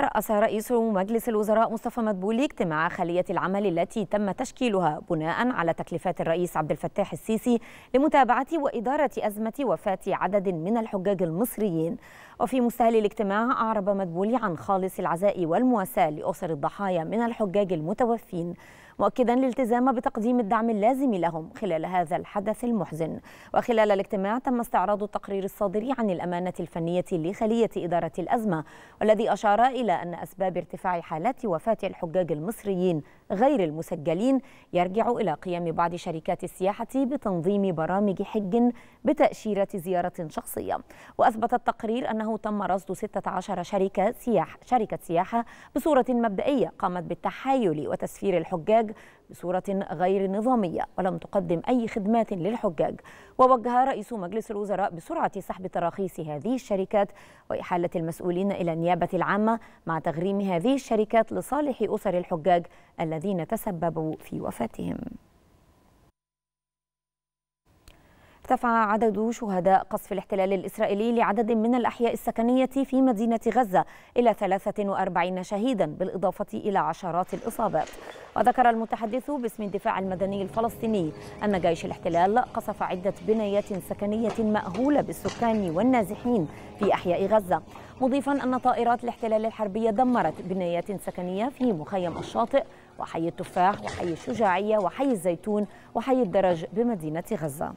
ترأس رئيس مجلس الوزراء مصطفى مدبولي اجتماع خلية العمل التي تم تشكيلها بناء على تكليفات الرئيس عبد الفتاح السيسي لمتابعة وإدارة أزمة وفاة عدد من الحجاج المصريين وفي مستهل الاجتماع أعرب مدبولي عن خالص العزاء والمواساة لأسر الضحايا من الحجاج المتوفين مؤكدا الالتزام بتقديم الدعم اللازم لهم خلال هذا الحدث المحزن وخلال الاجتماع تم استعراض التقرير الصادر عن الأمانة الفنية لخلية إدارة الأزمة والذي أشار إلى أن أسباب ارتفاع حالات وفاة الحجاج المصريين غير المسجلين يرجع إلى قيام بعض شركات السياحة بتنظيم برامج حج بتأشيرة زيارة شخصية وأثبت التقرير أنه تم رصد 16 شركة سياحة, شركة سياحة بصورة مبدئية قامت بالتحايل وتسفير الحجاج بصورة غير نظامية ولم تقدم أي خدمات للحجاج ووجه رئيس مجلس الوزراء بسرعة سحب تراخيص هذه الشركات وإحالة المسؤولين إلى النيابة العامة مع تغريم هذه الشركات لصالح أسر الحجاج الذين تسببوا في وفاتهم ارتفع عدد شهداء قصف الاحتلال الإسرائيلي لعدد من الأحياء السكنية في مدينة غزة إلى 43 شهيدا بالإضافة إلى عشرات الإصابات وذكر المتحدث باسم الدفاع المدني الفلسطيني أن جيش الاحتلال قصف عدة بنايات سكنية مأهولة بالسكان والنازحين في أحياء غزة مضيفا أن طائرات الاحتلال الحربية دمرت بنايات سكنية في مخيم الشاطئ وحي التفاح وحي الشجاعية وحي الزيتون وحي الدرج بمدينة غزة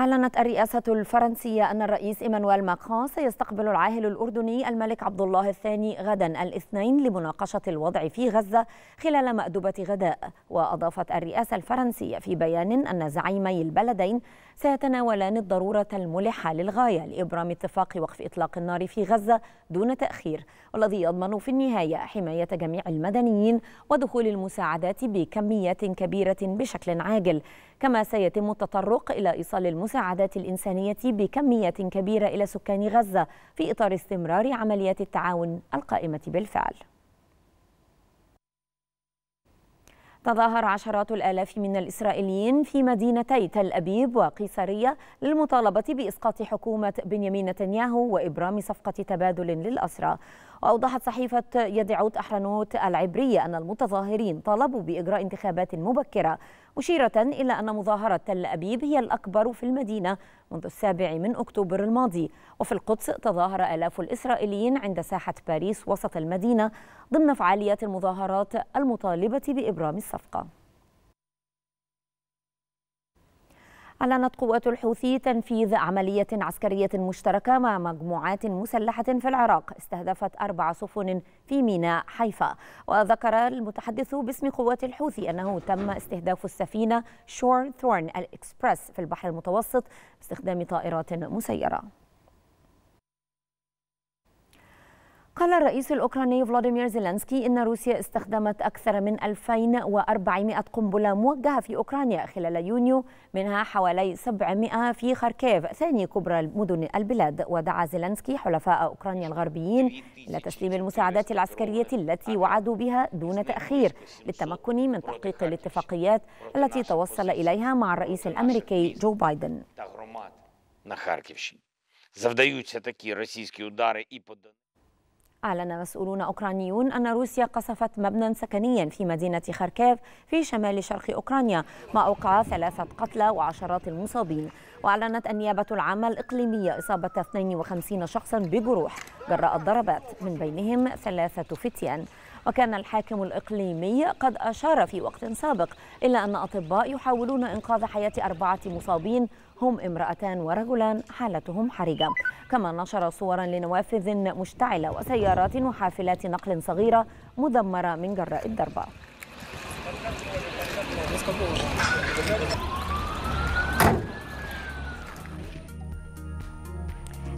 أعلنت الرئاسة الفرنسية أن الرئيس إيمانويل ماكرون سيستقبل العاهل الأردني الملك عبد الله الثاني غدا الاثنين لمناقشة الوضع في غزة خلال مأدبة غداء وأضافت الرئاسة الفرنسية في بيان أن زعيمي البلدين سيتناولان الضرورة الملحة للغاية لإبرام اتفاق وقف إطلاق النار في غزة دون تأخير والذي يضمن في النهاية حماية جميع المدنيين ودخول المساعدات بكميات كبيرة بشكل عاجل كما سيتم التطرق إلى إيصال المساعدات المساعدات الإنسانية بكمية كبيرة إلى سكان غزة في إطار استمرار عمليات التعاون القائمة بالفعل تظاهر عشرات الآلاف من الإسرائيليين في مدينتي تل أبيب وقيصرية للمطالبة بإسقاط حكومة بنيامين نتنياهو وإبرام صفقة تبادل للأسرى وأوضحت صحيفة يدعوت أحرنوت العبرية أن المتظاهرين طالبوا بإجراء انتخابات مبكرة مشيرة إلى أن مظاهرة تل أبيب هي الأكبر في المدينة منذ السابع من أكتوبر الماضي وفي القدس تظاهر آلاف الإسرائيليين عند ساحة باريس وسط المدينة ضمن فعاليات المظاهرات المطالبة بإبرام الصفقة أعلنت قوات الحوثي تنفيذ عملية عسكرية مشتركة مع مجموعات مسلحة في العراق استهدفت أربع سفن في ميناء حيفا وذكر المتحدث باسم قوات الحوثي أنه تم استهداف السفينة شور ثورن الإكسبرس في البحر المتوسط باستخدام طائرات مسيرة قال الرئيس الأوكراني فلاديمير زيلنسكي إن روسيا استخدمت أكثر من 2400 قنبلة موجهة في أوكرانيا خلال يونيو منها حوالي 700 في خاركيف ثاني كبرى مدن البلاد ودعا زيلنسكي حلفاء أوكرانيا الغربيين إلى تسليم المساعدات العسكرية التي وعدوا بها دون تأخير للتمكن من تحقيق الاتفاقيات التي توصل إليها مع الرئيس الأمريكي جو بايدن أعلن مسؤولون أوكرانيون أن روسيا قصفت مبنى سكنيا في مدينة خاركيف في شمال شرق أوكرانيا ما أوقع ثلاثة قتلى وعشرات المصابين وأعلنت النيابة العامة الإقليمية إصابة 52 شخصا بجروح جراء الضربات من بينهم ثلاثة فتيان وكان الحاكم الإقليمي قد أشار في وقت سابق إلى أن أطباء يحاولون إنقاذ حياة أربعة مصابين هم امرأتان ورجلان حالتهم حرجة كما نشر صورا لنوافذ مشتعلة وسيارات وحافلات نقل صغيرة مدمرة من جراء الضربة